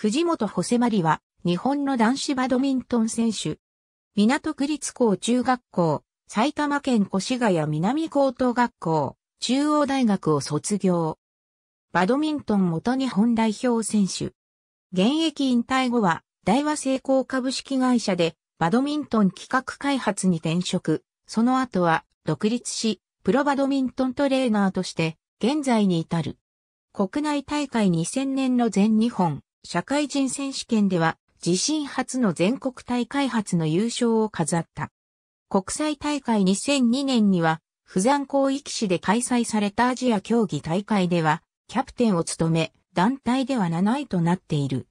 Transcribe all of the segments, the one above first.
藤本ホセマリは、日本の男子バドミントン選手。港区立校中学校、埼玉県越谷南高等学校、中央大学を卒業。バドミントン元日本代表選手。現役引退後は、大和成功株式会社で、バドミントン企画開発に転職。その後は、独立し、プロバドミントントレーナーとして、現在に至る。国内大会2000年の全日本、社会人選手権では自身初の全国大会初の優勝を飾った。国際大会2002年には、不山広域市で開催されたアジア競技大会では、キャプテンを務め、団体では7位となっている。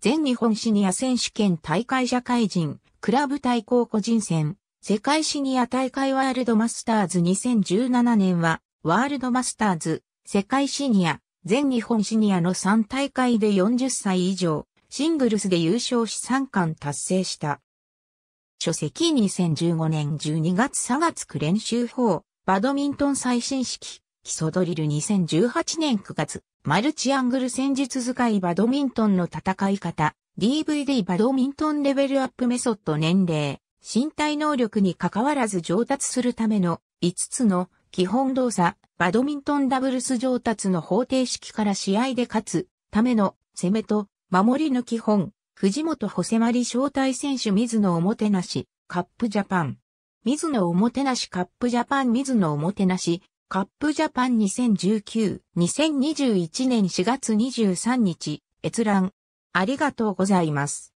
全日本シニア選手権大会社会人、クラブ対抗個人戦、世界シニア大会ワールドマスターズ2017年は、ワールドマスターズ、世界シニア、全日本シニアの3大会で40歳以上、シングルスで優勝し3冠達成した。書籍2015年12月3月9練習法、バドミントン最新式、基礎ドリル2018年9月、マルチアングル戦術使いバドミントンの戦い方、DVD バドミントンレベルアップメソッド年齢、身体能力に関わらず上達するための5つの基本動作、バドミントンダブルス上達の方程式から試合で勝つための攻めと守りの基本、藤本細迫り招待選手水野おもてなし、カップジャパン。水野おもてなしカップジャパン水野おもてなし、カップジャパン2019-2021年4月23日、閲覧。ありがとうございます。